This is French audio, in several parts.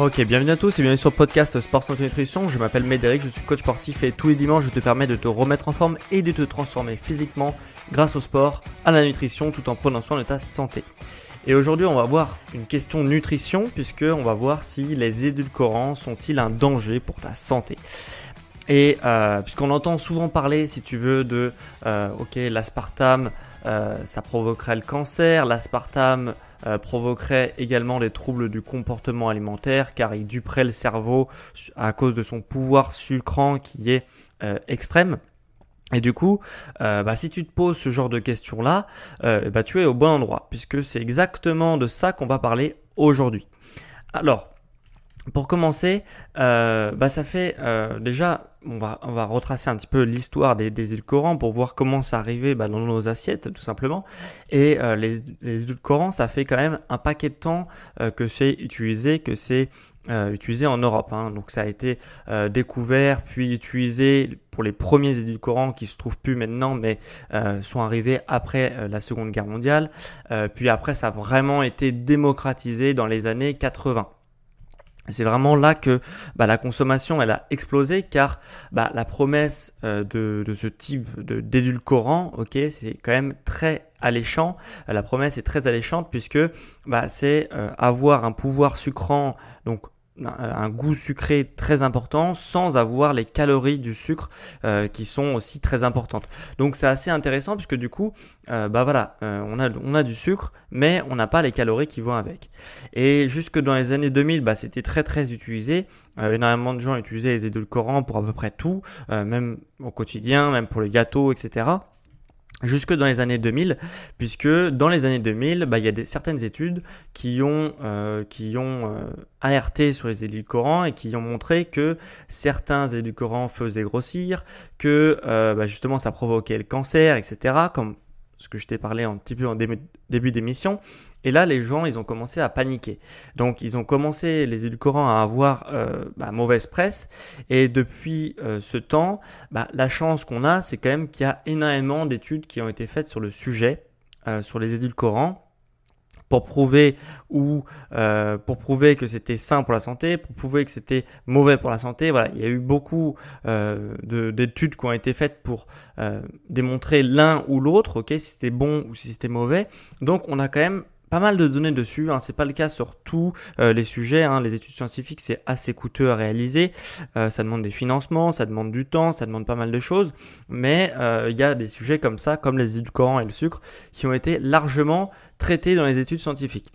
Ok, bienvenue à tous et bienvenue sur le podcast Sport Santé Nutrition. Je m'appelle Médéric, je suis coach sportif et tous les dimanches je te permets de te remettre en forme et de te transformer physiquement grâce au sport, à la nutrition tout en prenant soin de ta santé. Et aujourd'hui, on va voir une question nutrition puisque on va voir si les édulcorants sont-ils un danger pour ta santé. Et euh, puisqu'on entend souvent parler, si tu veux, de euh, ok l'aspartame, euh, ça provoquerait le cancer, l'aspartame euh, provoquerait également des troubles du comportement alimentaire car il duperait le cerveau à cause de son pouvoir sucrant qui est euh, extrême. Et du coup, euh, bah, si tu te poses ce genre de questions-là, bah, tu es au bon endroit, puisque c'est exactement de ça qu'on va parler aujourd'hui. Alors, pour commencer, euh, bah ça fait euh, déjà, on va, on va retracer un petit peu l'histoire des, des Coran pour voir comment ça arrivait bah, dans nos assiettes tout simplement. Et euh, les, les, édulcorants, ça fait quand même un paquet de temps euh, que c'est utilisé, que c'est utilisé en Europe. Hein. Donc ça a été découvert puis utilisé pour les premiers Coran qui se trouvent plus maintenant mais sont arrivés après la Seconde Guerre mondiale. puis après ça a vraiment été démocratisé dans les années 80 c'est vraiment là que bah, la consommation elle a explosé car bah, la promesse euh, de, de, ce type de d'édulcorant, ok, c'est quand même très alléchant. La promesse est très alléchante puisque bah, c'est euh, avoir un pouvoir sucrant donc un goût sucré très important sans avoir les calories du sucre euh, qui sont aussi très importantes. Donc c'est assez intéressant puisque du coup, euh, bah voilà, euh, on, a, on a du sucre mais on n'a pas les calories qui vont avec. Et jusque dans les années 2000, bah, c'était très très utilisé. énormément de gens utilisaient les édulcorants pour à peu près tout, même au quotidien, même pour les gâteaux, etc jusque dans les années 2000, puisque dans les années 2000, bah, il y a des, certaines études qui ont, euh, qui ont euh, alerté sur les Coran et qui ont montré que certains Coran faisaient grossir, que euh, bah, justement ça provoquait le cancer, etc., comme ce que je t'ai parlé un petit peu en début, d'émission. Et là, les gens, ils ont commencé à paniquer. Donc, ils ont commencé, les édulcorants, à avoir euh, bah, mauvaise presse. Et depuis euh, ce temps, bah, la chance qu'on a, c'est quand même qu'il y a énormément d'études qui ont été faites sur le sujet, euh, sur les édulcorants pour prouver ou euh, pour prouver que c'était sain pour la santé, pour prouver que c'était mauvais pour la santé. Voilà, il y a eu beaucoup euh, d'études qui ont été faites pour euh, démontrer l'un ou l'autre, ok, si c'était bon ou si c'était mauvais. Donc on a quand même pas mal de données dessus. Hein. C'est pas le cas sur tous euh, les sujets. Hein. Les études scientifiques, c'est assez coûteux à réaliser. Euh, ça demande des financements, ça demande du temps, ça demande pas mal de choses. Mais euh, il y a des sujets comme ça, comme les édulcorants et le sucre, qui ont été largement traités dans les études scientifiques.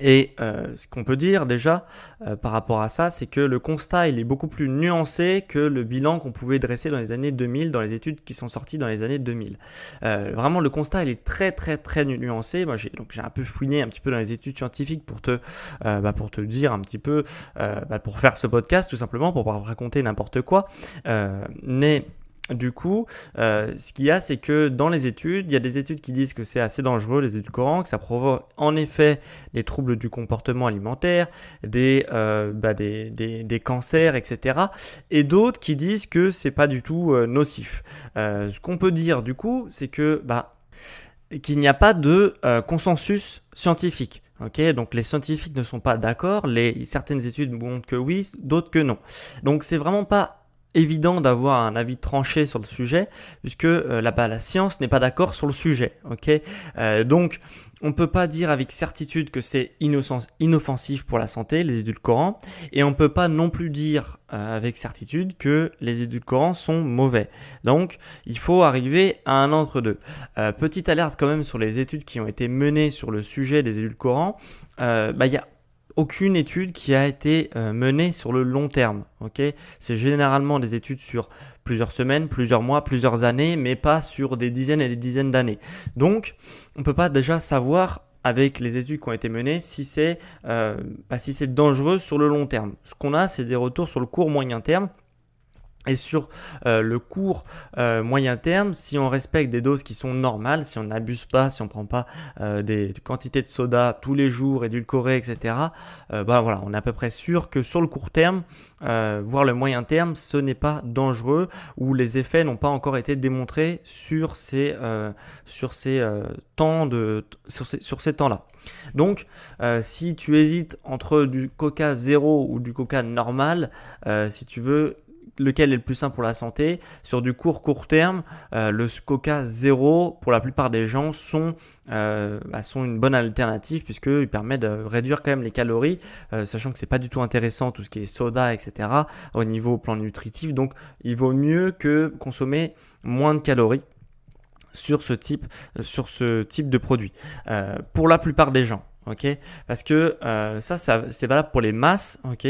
Et euh, ce qu'on peut dire déjà euh, par rapport à ça, c'est que le constat il est beaucoup plus nuancé que le bilan qu'on pouvait dresser dans les années 2000, dans les études qui sont sorties dans les années 2000. Euh, vraiment, le constat il est très très très nuancé. Moi, j'ai donc j'ai un peu fouiné un petit peu dans les études scientifiques pour te euh, bah, pour te dire un petit peu, bah, pour faire ce podcast tout simplement, pour pouvoir raconter n'importe quoi. mais du coup, euh, ce qu'il y a, c'est que dans les études, il y a des études qui disent que c'est assez dangereux, les édulcorants, que ça provoque en effet des troubles du comportement alimentaire, des, euh, bah, des, cancers, etc. Et d'autres qui disent que c'est pas du tout euh, nocif. ce qu'on peut dire du coup, c'est que bah, qu'il n'y a pas de consensus scientifique. Ok, donc les scientifiques ne sont pas d'accord, certaines études montrent que oui, d'autres que non. Donc c'est vraiment pas évident d'avoir un avis tranché sur le sujet, puisque euh, bah, la science n'est pas d'accord sur le sujet. Ok, euh, donc on peut pas dire avec certitude que c'est inoffensif pour la santé les édulcorants, et on peut pas non plus dire euh, avec certitude que les édulcorants sont mauvais. Donc il faut arriver à un entre deux. petite alerte quand même sur les études qui ont été menées sur le sujet des édulcorants. bah il y a aucune étude qui a été euh, menée sur le long terme. C'est généralement des études sur plusieurs semaines, plusieurs mois, plusieurs années, mais pas sur des dizaines et des dizaines d'années. Donc, on ne peut pas déjà savoir avec les études qui ont été menées euh, bah, si c'est dangereux sur le long terme. Ce qu'on a, c'est des retours sur le court moyen terme et sur euh, le court euh, moyen terme, si on respecte des doses qui sont normales, si on n'abuse pas, si on prend pas euh, des quantités de soda tous les jours, édulcoré, etc., bah voilà, on est à peu près sûr que sur le court terme, voire le moyen terme, ce n'est pas dangereux ou les effets n'ont pas encore été démontrés sur ces sur ces temps de sur ces, sur ces temps-là. Donc, si tu hésites entre du Coca zéro ou du Coca normal, si tu veux lequel est le plus sain pour la santé. Sur du court court terme, euh, le Coca zéro pour la plupart des gens sont euh, bah, sont une bonne alternative puisqu'il permet de réduire quand même les calories, euh, sachant que c'est pas du tout intéressant tout ce qui est soda etc. au niveau plan nutritif. Donc il vaut mieux que consommer moins de calories sur ce type, sur ce type de produit. pour la plupart des gens ok Parce que euh, ça, ça c'est valable pour les masses, ok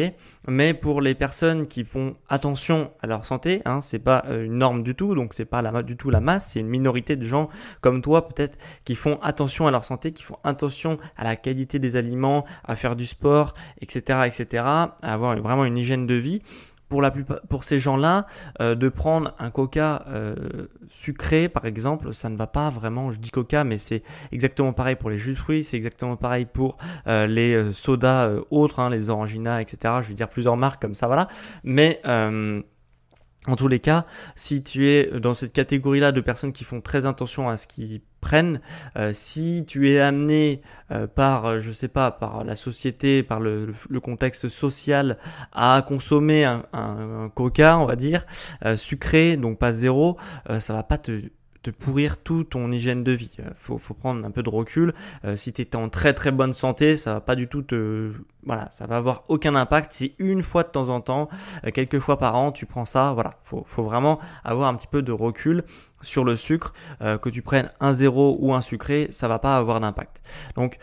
Mais pour les personnes qui font attention à leur santé, hein, c'est pas euh, une norme du tout, donc c'est pas la, du tout la masse, c'est une minorité de gens comme toi peut-être qui font attention à leur santé, qui font attention à la qualité des aliments, à faire du sport, etc., etc., à avoir vraiment une hygiène de vie pour, la pour ces gens-là, euh, de prendre un coca euh, sucré, par exemple, ça ne va pas vraiment, je dis coca, mais c'est exactement pareil pour les jus de fruits, c'est exactement pareil pour euh, les sodas autres, hein, les Orangina, etc. Je veux dire plusieurs marques comme ça, voilà. Mais... En tous les cas, si tu es dans cette catégorie-là de personnes qui font très attention à ce qu'ils prennent, euh, si tu es amené euh, par, euh, je sais pas, par la société, par le, contexte social à consommer un, coca, on va dire, sucré, donc pas zéro, ça va pas te te pourrir tout ton hygiène de vie. Euh, faut, faut prendre un peu de recul. Euh, si tu es en très très bonne santé, ça va pas du tout te voilà, ça va avoir aucun impact. Si une fois de temps en temps, euh, quelques fois par an, tu prends ça, voilà, faut, faut vraiment avoir un petit peu de recul sur le sucre. que tu prennes un zéro ou un sucré, ça va pas avoir d'impact. Donc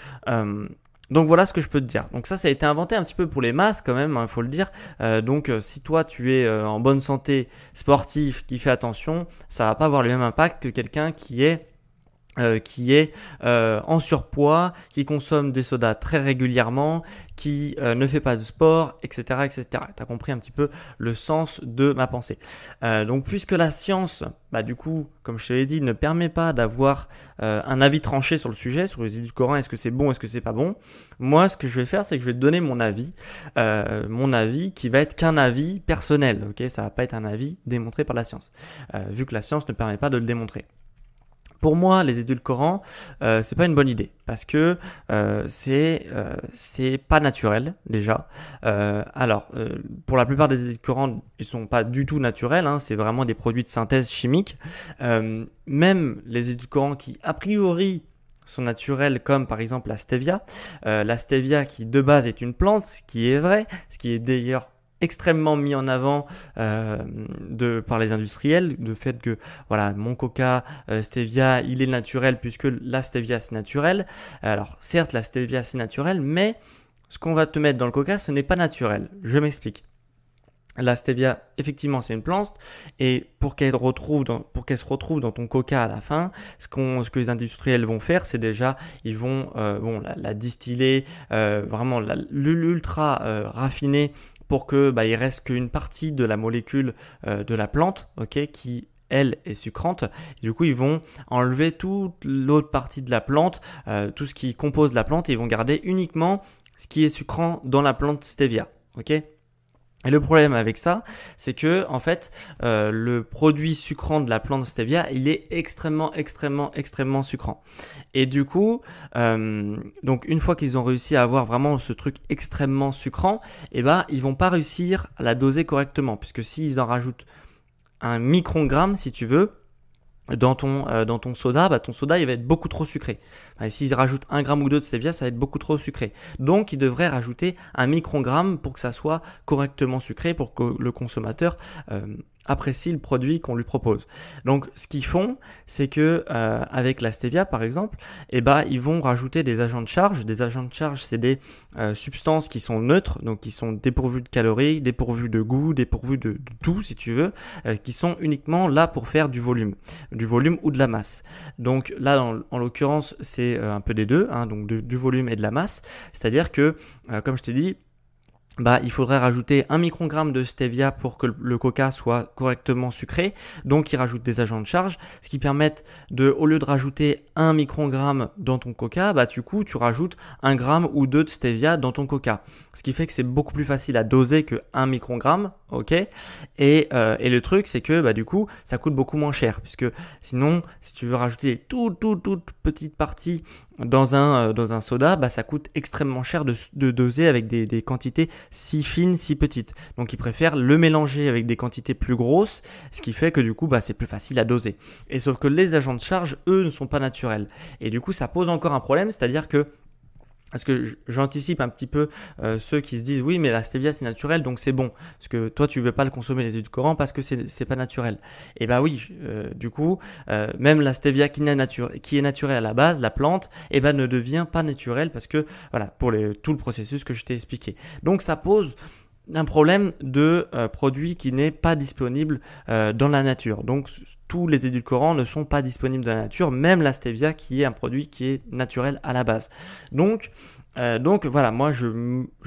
donc voilà ce que je peux te dire. Donc ça, ça a été inventé un petit peu pour les masses quand même, hein, il faut le dire. Euh, donc euh, si toi tu es euh, en bonne santé, sportif, qui fait attention, ça va pas avoir le même impact que quelqu'un qui est euh, qui est euh, en surpoids, qui consomme des sodas très régulièrement, qui euh, ne fait pas de sport, etc., etc. as compris un petit peu le sens de ma pensée. donc, puisque la science, bah du coup, comme je te l'ai dit, ne permet pas d'avoir un avis tranché sur le sujet, sur les édulcorants, du Coran, est-ce que c'est bon, est-ce que c'est pas bon. Moi, ce que je vais faire, c'est que je vais te donner mon avis, mon avis qui va être qu'un avis personnel. Ok, ça va pas être un avis démontré par la science, vu que la science ne permet pas de le démontrer. Pour moi, les édulcorants, euh, c'est pas une bonne idée parce que euh, c'est euh, c'est pas naturel déjà. alors, pour la plupart des édulcorants, ils sont pas du tout naturels. Hein. c'est vraiment des produits de synthèse chimique. même les édulcorants qui a priori sont naturels comme par exemple la stevia. la stevia qui de base est une plante, ce qui est vrai, ce qui est d'ailleurs extrêmement mis en avant euh, de par les industriels de fait que voilà mon coca euh, stevia il est naturel puisque la stevia c'est naturel alors certes la stevia c'est naturel mais ce qu'on va te mettre dans le coca ce n'est pas naturel je m'explique la stevia, effectivement, c'est une plante, et pour qu'elle retrouve dans, pour qu'elle se retrouve dans ton coca à la fin, ce qu'on, ce que les industriels vont faire, c'est déjà, ils vont, euh, bon, la, la distiller, euh, vraiment l'ultra euh, raffiner pour que bah, il reste qu'une partie de la molécule euh, de la plante, ok, qui elle est sucrante. du coup, ils vont enlever toute l'autre partie de la plante, euh, tout ce qui compose la plante, et ils vont garder uniquement ce qui est sucrant dans la plante stevia. Ok et le problème avec ça, c'est que en fait, euh, le produit sucrant de la plante stevia, il est extrêmement, extrêmement, extrêmement sucrant. Et du coup, euh, donc une fois qu'ils ont réussi à avoir vraiment ce truc extrêmement sucrant, eh ben ils vont pas réussir à la doser correctement, puisque s'ils en rajoutent un microgramme, si tu veux, dans ton, euh, dans ton soda, bah, ton soda il va être beaucoup trop sucré. Et S'ils rajoutent un gramme ou deux de stevia, ça va être beaucoup trop sucré. Donc ils devraient rajouter un microgramme pour que ça soit correctement sucré, pour que le consommateur euh, apprécie le produit qu'on lui propose. Donc ce qu'ils font, c'est que euh, avec la stevia par exemple, eh ben, ils vont rajouter des agents de charge. Des agents de charge, c'est des euh, substances qui sont neutres, donc qui sont dépourvues de calories, dépourvues de goût, dépourvues de, tout si tu veux, euh, qui sont uniquement là pour faire du volume, du volume ou de la masse. Donc là en, l'occurrence, c'est un peu des deux, hein, donc du volume et de la masse. C'est-à-dire que, comme je t'ai dit, bah, il faudrait rajouter un microgramme de stevia pour que le coca soit correctement sucré. Donc, il rajoute des agents de charge, ce qui permet, de, au lieu de rajouter un microgramme dans ton coca, bah, du coup, tu rajoutes 1 gramme ou 2 de stevia dans ton coca. Ce qui fait que c'est beaucoup plus facile à doser que 1 microgramme, ok? Et, euh, et le truc, c'est que, bah, du coup, ça coûte beaucoup moins cher, puisque sinon, si tu veux rajouter toute, toute, toute petite partie dans un, euh, dans un soda, bah, ça coûte extrêmement cher de, doser avec des, des, quantités si fines, si petites. Donc ils préfèrent le mélanger avec des quantités plus grosses, ce qui fait que du coup bah, c'est plus facile à doser. Et sauf que les agents de charge, eux, ne sont pas naturels. Et du coup ça pose encore un problème, c'est-à-dire que parce que j'anticipe un petit peu euh, ceux qui se disent oui mais la stevia c'est naturel donc c'est bon parce que toi tu veux pas le consommer les édulcorants parce que c'est pas naturel et eh bah ben oui euh, du coup euh, même la stevia qui, qui est naturelle à la base la plante et eh ben, ne devient pas naturelle parce que voilà pour les, tout le processus que je t'ai expliqué donc ça pose un problème de euh, produit qui n'est pas disponible euh, dans la nature. Donc tous les édulcorants ne sont pas disponibles dans la nature, même la stevia qui est un produit qui est naturel à la base. Donc euh, donc voilà, moi je,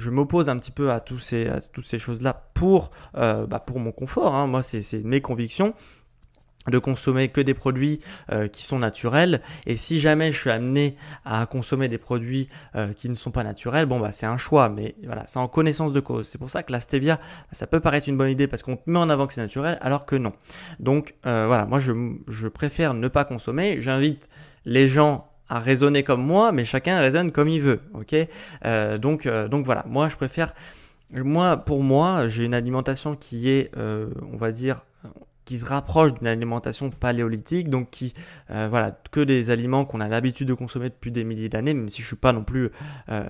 m'oppose un petit peu à, tous ces, toutes ces choses-là pour, bah, pour mon confort. Hein. Moi c'est mes convictions de consommer que des produits euh, qui sont naturels et si jamais je suis amené à consommer des produits euh, qui ne sont pas naturels bon bah c'est un choix mais voilà c'est en connaissance de cause c'est pour ça que la stevia ça peut paraître une bonne idée parce qu'on met en avant que c'est naturel alors que non donc euh, voilà moi je, je préfère ne pas consommer j'invite les gens à raisonner comme moi mais chacun raisonne comme il veut ok donc donc voilà moi je préfère moi pour moi j'ai une alimentation qui est on va dire qui se rapproche d'une alimentation paléolithique, donc qui, euh, voilà, que des aliments qu'on a l'habitude de consommer depuis des milliers d'années, même si je suis pas non plus euh,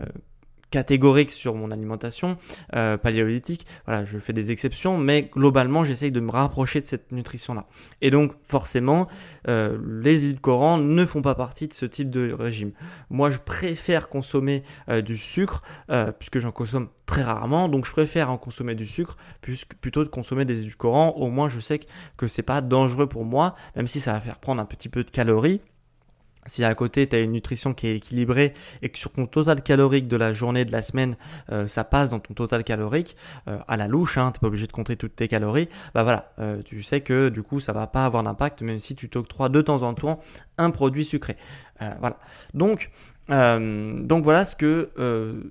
catégorique sur mon alimentation euh, paléolithique. Voilà, je fais des exceptions, mais globalement, j'essaye de me rapprocher de cette nutrition-là. Et donc, forcément, euh, les édulcorants ne font pas partie de ce type de régime. Moi, je préfère consommer euh, du sucre, euh, puisque j'en consomme très rarement, donc je préfère en consommer du sucre puisque, plutôt de consommer des édulcorants. Au moins, je sais que c'est pas dangereux pour moi, même si ça va faire prendre un petit peu de calories. Si à côté, tu as une nutrition qui est équilibrée et que sur ton total calorique de la journée, de la semaine, euh, ça passe dans ton total calorique, euh, à la louche, hein, tu pas obligé de compter toutes tes calories, bah voilà, euh, tu sais que du coup, ça va pas avoir d'impact, même si tu t'octroies de temps en temps un produit sucré. Euh, voilà. Donc, euh, donc voilà ce que euh,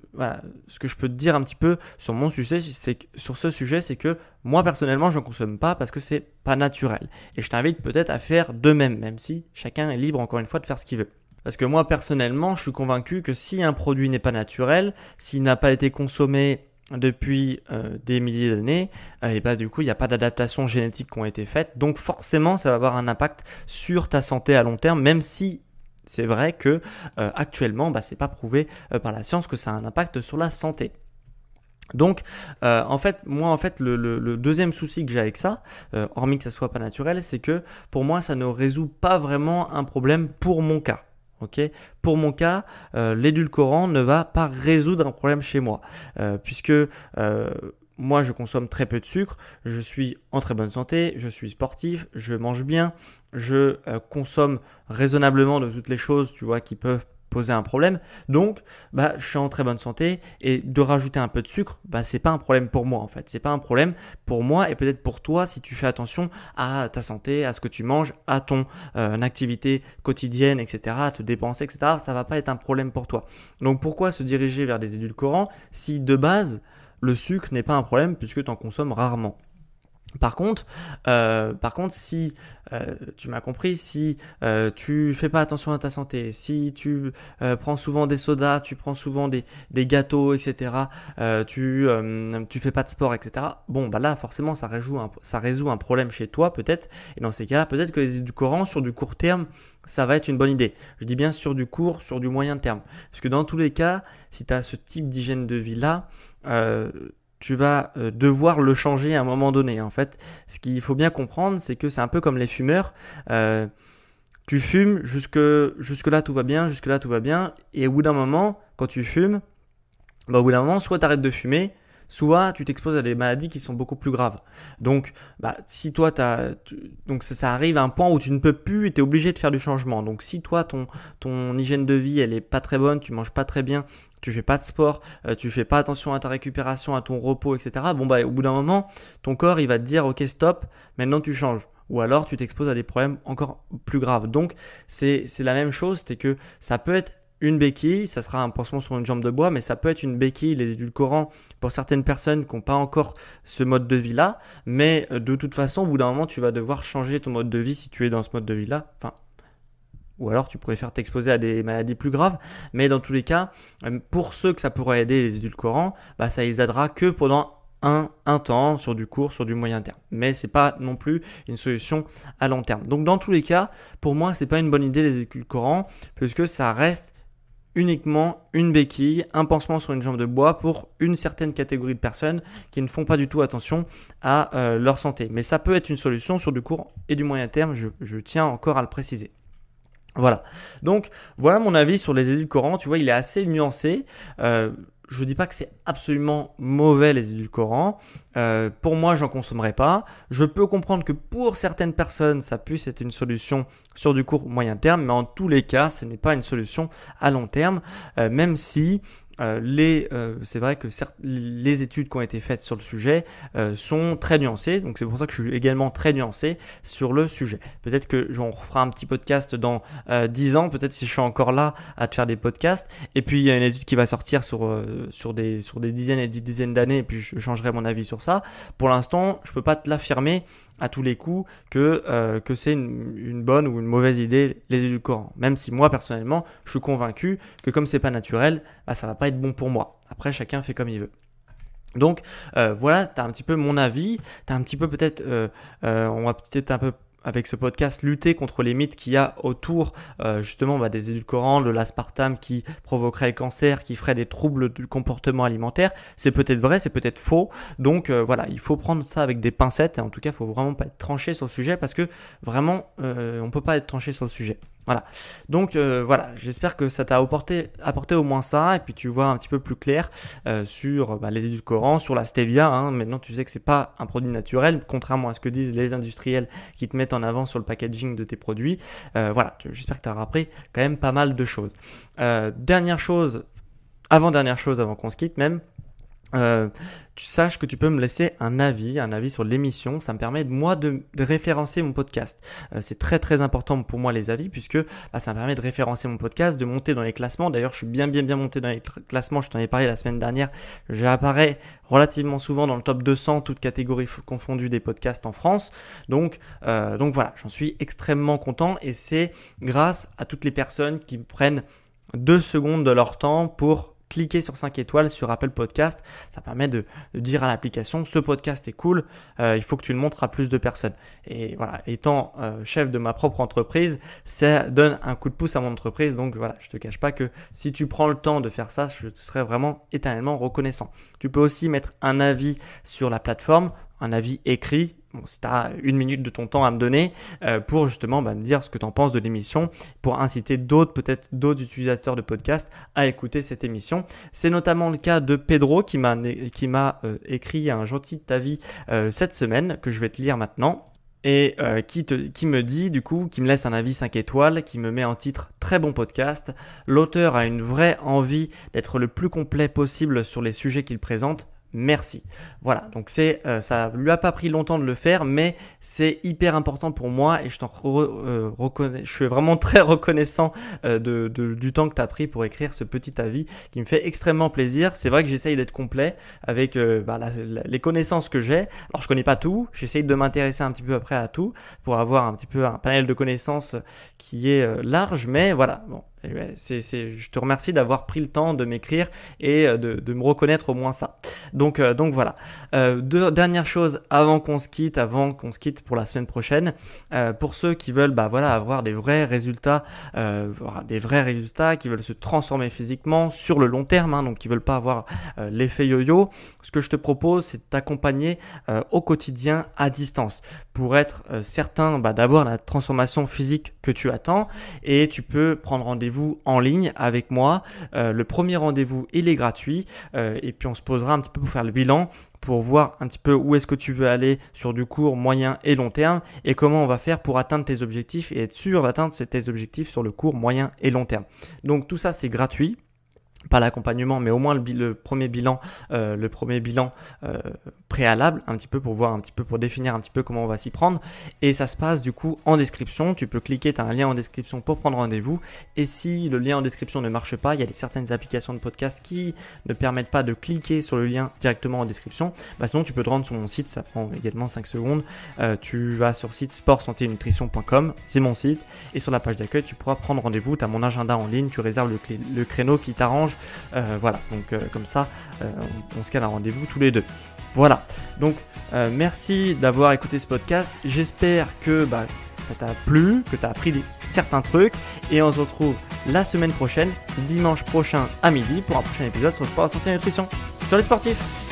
ce que je peux te dire un petit peu sur mon sujet, c'est sur ce sujet, c'est que moi personnellement, je ne consomme pas parce que c'est pas naturel. Et je t'invite peut-être à faire de même, même si chacun est libre encore une fois de faire ce qu'il veut. Parce que moi personnellement, je suis convaincu que si un produit n'est pas naturel, s'il n'a pas été consommé depuis des milliers d'années, et bah du coup il n'y a pas d'adaptation génétique qui ont été faites, donc forcément ça va avoir un impact sur ta santé à long terme, même si c'est vrai que euh, actuellement, bah, c'est pas prouvé euh, par la science que ça a un impact sur la santé. Donc, euh, en fait, moi, en fait, le, deuxième souci que j'ai avec ça, hormis que ça soit pas naturel, c'est que pour moi, ça ne résout pas vraiment un problème pour mon cas. Ok Pour mon cas, l'édulcorant ne va pas résoudre un problème chez moi, puisque moi je consomme très peu de sucre, je suis en très bonne santé, je suis sportif, je mange bien, je euh, consomme raisonnablement de toutes les choses, tu vois, qui peuvent poser un problème. Donc, bah, je suis en très bonne santé et de rajouter un peu de sucre, bah, c'est pas un problème pour moi en fait. C'est pas un problème pour moi et peut-être pour toi si tu fais attention à ta santé, à ce que tu manges, à ton euh, activité quotidienne, etc., à te dépenser, etc. Ça va pas être un problème pour toi. Donc, pourquoi se diriger vers des édulcorants si de base le sucre n'est pas un problème puisque tu en consommes rarement. Par contre, euh, par contre, si euh, tu m'as compris, si euh, tu fais pas attention à ta santé, si tu euh, prends souvent des sodas, tu prends souvent des, des gâteaux, etc., tu tu fais pas de sport, etc. Bon, bah là, forcément, ça résout un, ça résout un problème chez toi, peut-être. Et dans ces cas-là, peut-être que les édulcorants sur du court terme, ça va être une bonne idée. Je dis bien sur du court, sur du moyen terme, parce que dans tous les cas, si tu as ce type d'hygiène de vie là, tu vas euh, devoir le changer à un moment donné. En fait, ce qu'il faut bien comprendre, c'est que c'est un peu comme les fumeurs. Euh, tu fumes, jusque, jusque là tout va bien, jusque là tout va bien, et au bout d'un moment, quand tu fumes, bah, au bout d'un moment, soit tu arrêtes de fumer, soit tu t'exposes à des maladies qui sont beaucoup plus graves. Donc, bah, si toi, as, tu, donc ça, arrive à un point où tu ne peux plus et tu es obligé de faire du changement. Donc, si toi, ton, ton hygiène de vie, elle est pas très bonne, tu manges pas très bien, tu fais pas de sport, tu euh, tu fais pas attention à ta récupération, à ton repos, etc. Bon, bah, au bout d'un moment, ton corps, il va te dire, OK, stop, maintenant tu changes ou alors tu t'exposes à des problèmes encore plus graves. Donc c'est la même chose, c'est que ça peut être une béquille, ça sera un pansement sur une jambe de bois, mais ça peut être une béquille, les édulcorants, pour certaines personnes qui n'ont pas encore ce mode de vie-là. Mais euh, de toute façon, au bout d'un moment, tu vas devoir changer ton mode de vie si tu es dans ce mode de vie-là. Enfin, ou alors tu pourrais faire t'exposer à des maladies plus graves. Mais dans tous les cas, euh, pour ceux que ça pourrait aider, les édulcorants, bah, ça les aidera que pendant un, un, temps, sur du court, sur du moyen terme. Mais c'est pas non plus une solution à long terme. Donc dans tous les cas, pour moi, c'est pas une bonne idée les édulcorants, puisque ça reste uniquement une béquille, un pansement sur une jambe de bois pour une certaine catégorie de personnes qui ne font pas du tout attention à euh, leur santé. Mais ça peut être une solution sur du court et du moyen terme, je, tiens encore à le préciser. Voilà. Donc voilà mon avis sur les Coran. Tu vois, il est assez nuancé. Euh, je dis pas que c'est absolument mauvais les édulcorants. Euh, pour moi, j'en consommerai pas. Je peux comprendre que pour certaines personnes, ça puisse être une solution sur du court moyen terme, mais en tous les cas, ce n'est pas une solution à long terme, euh, même si euh, les, euh, c'est vrai que les études qui ont été faites sur le sujet euh, sont très nuancées, donc c'est pour ça que je suis également très nuancé sur le sujet. Peut-être que j'en refera un petit podcast dans 10 ans, peut-être si je suis encore là à te faire des podcasts, et puis il y a une étude qui va sortir sur, sur, des, sur des dizaines et des dizaines d'années, et puis je changerai mon avis sur ça. Pour l'instant, je peux pas te l'affirmer à tous les coups que, que c'est une, bonne ou une mauvaise idée les édulcorants. même si moi personnellement, je suis convaincu que comme c'est pas naturel, bah, ça va pas être bon pour moi. Après, chacun fait comme il veut. Donc euh, voilà, as un petit peu mon avis, as un petit peu peut-être, euh, euh, on va peut-être un peu avec ce podcast lutter contre les mythes qu'il y a autour justement bah, des édulcorants, de l'aspartame qui provoquerait le cancer, qui ferait des troubles du comportement alimentaire. C'est peut-être vrai, c'est peut-être faux. Donc voilà, il faut prendre ça avec des pincettes. En tout cas, il faut vraiment pas être tranché sur le sujet parce que vraiment, on on peut pas être tranché sur le sujet. Voilà. Donc euh, voilà, j'espère que ça t'a apporté, au moins ça, et puis tu vois un petit peu plus clair euh, sur bah, les édulcorants, sur la stevia. Hein. Maintenant, tu sais que c'est pas un produit naturel, contrairement à ce que disent les industriels qui te mettent en avant sur le packaging de tes produits. Euh, voilà, j'espère que tu as appris quand même pas mal de choses. dernière chose, avant dernière chose, avant qu'on se quitte même. Euh, tu saches que tu peux me laisser un avis, un avis sur l'émission. Ça me permet moi de, référencer mon podcast. Euh, c'est très très important pour moi les avis puisque bah, ça me permet de référencer mon podcast, de monter dans les classements. D'ailleurs, je suis bien bien bien monté dans les classements. Je t'en ai parlé la semaine dernière. J'apparais relativement souvent dans le top 200, toutes catégories confondues des podcasts en France. Donc euh, donc voilà, j'en suis extrêmement content et c'est grâce à toutes les personnes qui prennent deux secondes de leur temps pour cliquez sur 5 étoiles sur Apple Podcast. Ça permet de, dire à l'application ce podcast est cool, euh, il faut que tu le montres à plus de personnes. Et voilà, étant euh, chef de ma propre entreprise, ça donne un coup de pouce à mon entreprise. Donc voilà, je te cache pas que si tu prends le temps de faire ça, je te serai vraiment éternellement reconnaissant. Tu peux aussi mettre un avis sur la plateforme, un avis écrit Bon, si une minute de ton temps à me donner euh, pour justement bah, me dire ce que tu en penses de l'émission, pour inciter d'autres, peut-être d'autres utilisateurs de podcast à écouter cette émission. C'est notamment le cas de Pedro qui m'a, qui m'a euh, écrit un gentil avis euh, cette semaine que je vais te lire maintenant et qui, te, qui me dit du coup, qui me laisse un avis 5 étoiles, qui me met en titre très bon podcast. L'auteur a une vraie envie d'être le plus complet possible sur les sujets qu'il présente, merci. Voilà, donc c'est euh, ça lui a pas pris longtemps de le faire, mais c'est hyper important pour moi et je t'en euh, reconnais. Je suis vraiment très reconnaissant euh, de, du temps que tu as pris pour écrire ce petit avis qui me fait extrêmement plaisir. C'est vrai que j'essaye d'être complet avec bah, les connaissances que j'ai. Alors je connais pas tout, j'essaye de m'intéresser un petit peu après à tout pour avoir un petit peu un panel de connaissances qui est large, mais voilà. Bon, eh ben, je te remercie d'avoir pris le temps de m'écrire et euh, de, me reconnaître au moins ça. Donc, euh, voilà. Euh, dernière chose avant qu'on se quitte, avant qu'on se quitte pour la semaine prochaine. pour ceux qui veulent, bah, avoir des vrais résultats, des vrais résultats, qui veulent se transformer physiquement sur le long terme, hein, donc qui ne veulent pas avoir l'effet yo-yo. Ce que je te propose, c'est de t'accompagner au quotidien à distance pour être certain bah, d'avoir la transformation physique que tu attends et tu peux prendre rendez-vous vous en ligne avec moi. Euh, le premier rendez-vous, il est gratuit. Euh, et puis on se posera un petit peu pour faire le bilan, pour voir un petit peu où est-ce que tu veux aller sur du court, moyen et long terme et comment on va faire pour atteindre tes objectifs et être sûr d'atteindre tes objectifs sur le court, moyen et long terme. Donc tout ça, c'est gratuit pas l'accompagnement, mais au moins le, premier bilan, le premier bilan euh, euh, préalable, un petit peu pour voir, un petit peu pour définir un petit peu comment on va s'y prendre. Et ça se passe du coup en description. Tu peux cliquer, tu as un lien en description pour prendre rendez-vous. Et si le lien en description ne marche pas, il y a certaines applications de podcast qui ne permettent pas de cliquer sur le lien directement en description. Bah, sinon, tu peux te rendre sur mon site, ça prend également 5 secondes. Euh, tu vas sur site sport santé nutrition.com, c'est mon site. Et sur la page d'accueil, tu pourras prendre rendez-vous, tu as mon agenda en ligne, tu réserves le créneau qui t'arrange euh, voilà, donc euh, comme ça, euh, on, se calme un rendez-vous tous les deux. Voilà, donc merci d'avoir écouté ce podcast. J'espère que bah, ça t'a plu, que t'as appris certains trucs. Et on se retrouve la semaine prochaine, dimanche prochain à midi, pour un prochain épisode sur le sport, la santé et nutrition. sur les sportifs